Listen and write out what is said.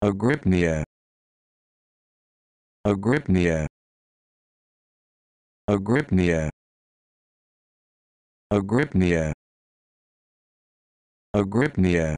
Agrypnia Agrypnia Agrypnia Agrypnia Agrypnia